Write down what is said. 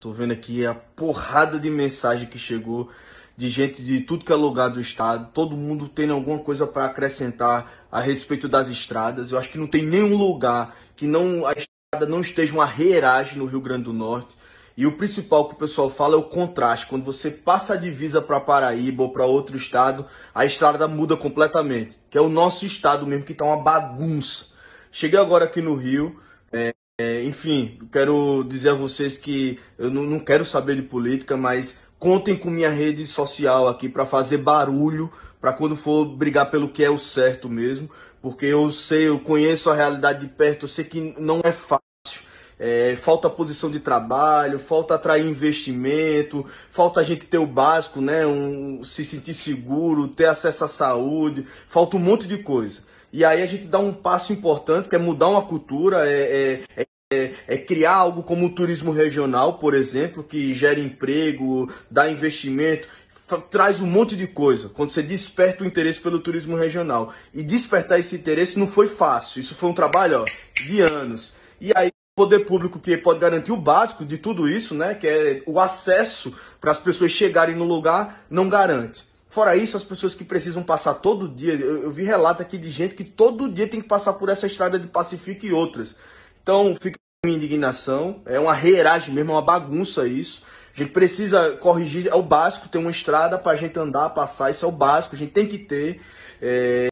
Tô vendo aqui a porrada de mensagem que chegou de gente de tudo que é lugar do estado, todo mundo tem alguma coisa para acrescentar a respeito das estradas. Eu acho que não tem nenhum lugar que não a estrada não esteja uma reiragem no Rio Grande do Norte. E o principal que o pessoal fala é o contraste. Quando você passa a divisa para Paraíba ou para outro estado, a estrada muda completamente. Que é o nosso estado mesmo que tá uma bagunça. Cheguei agora aqui no Rio, é, é, enfim, quero dizer a vocês que eu não, não quero saber de política, mas contem com minha rede social aqui para fazer barulho, para quando for brigar pelo que é o certo mesmo, porque eu sei, eu conheço a realidade de perto, eu sei que não é fácil. É, falta posição de trabalho, falta atrair investimento, falta a gente ter o básico, né? Um, se sentir seguro, ter acesso à saúde, falta um monte de coisa. E aí a gente dá um passo importante, que é mudar uma cultura, é, é, é, é criar algo como o turismo regional, por exemplo, que gera emprego, dá investimento traz um monte de coisa quando você desperta o interesse pelo turismo regional. E despertar esse interesse não foi fácil, isso foi um trabalho ó, de anos. E aí, o poder público que pode garantir o básico de tudo isso, né, que é o acesso para as pessoas chegarem no lugar, não garante. Fora isso, as pessoas que precisam passar todo dia, eu, eu vi relato aqui de gente que todo dia tem que passar por essa estrada de Pacifica e outras. Então, fica minha indignação, é uma reiragem mesmo, é uma bagunça isso. A gente precisa corrigir, é o básico, ter uma estrada para a gente andar, passar, isso é o básico, a gente tem que ter. É...